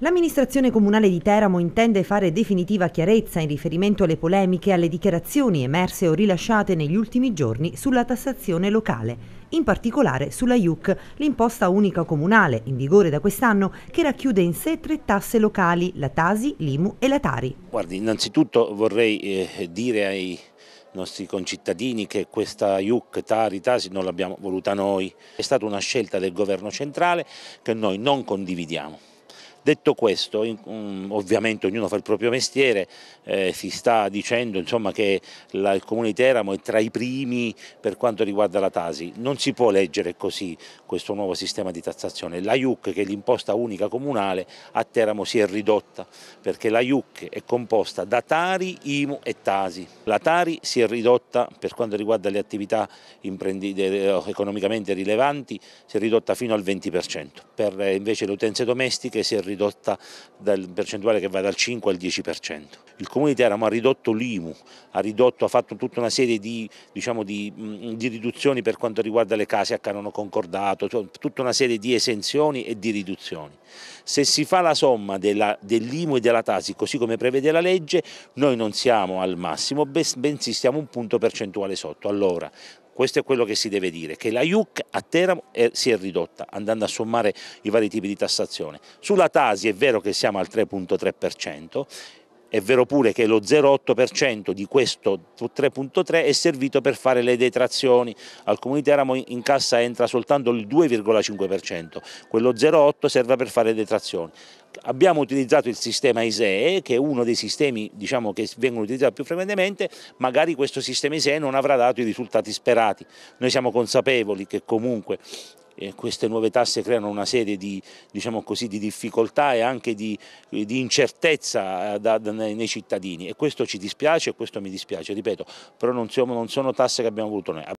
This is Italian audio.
L'amministrazione comunale di Teramo intende fare definitiva chiarezza in riferimento alle polemiche e alle dichiarazioni emerse o rilasciate negli ultimi giorni sulla tassazione locale, in particolare sulla IUC, l'imposta unica comunale in vigore da quest'anno che racchiude in sé tre tasse locali, la Tasi, l'Imu e la Tari. Guardi, innanzitutto vorrei eh, dire ai nostri concittadini che questa IUC, Tari, Tasi non l'abbiamo voluta noi. È stata una scelta del governo centrale che noi non condividiamo. Detto questo, mm, ovviamente ognuno fa il proprio mestiere, eh, si sta dicendo insomma, che la, il Comune di Teramo è tra i primi per quanto riguarda la Tasi, non si può leggere così questo nuovo sistema di tassazione, la IUC che è l'imposta unica comunale a Teramo si è ridotta perché la IUC è composta da Tari, IMU e Tasi, la Tari si è ridotta per quanto riguarda le attività oh, economicamente rilevanti, si è ridotta fino al 20%, per eh, invece le utenze domestiche si è ridotta ridotta dal percentuale che va dal 5 al 10%. Il Comune di Teramo ha ridotto l'IMU, ha, ridotto, ha fatto tutta una serie di, diciamo, di, mm, di, riduzioni per quanto riguarda le case a canone concordato, cioè tutta una serie di esenzioni e di riduzioni. Se si fa la somma dell'IMU e della Tasi, così come prevede la legge, noi non siamo al massimo, bensì stiamo un punto percentuale sotto. Allora, questo è quello che si deve dire, che la IUC a Teramo è, si è ridotta andando a sommare i vari tipi di tassazione. Sulla Tasi è vero che siamo al 3.3%, è vero pure che lo 0,8% di questo 3,3 è servito per fare le detrazioni. Al Comune di Teramo in cassa entra soltanto il 2,5%, quello 0,8 serve per fare le detrazioni. Abbiamo utilizzato il sistema ISEE, che è uno dei sistemi diciamo, che vengono utilizzati più frequentemente, magari questo sistema ISEE non avrà dato i risultati sperati. Noi siamo consapevoli che comunque eh, queste nuove tasse creano una serie di, diciamo così, di difficoltà e anche di, eh, di incertezza eh, da, da, nei cittadini e questo ci dispiace e questo mi dispiace, ripeto, però non, siamo, non sono tasse che abbiamo voluto noi.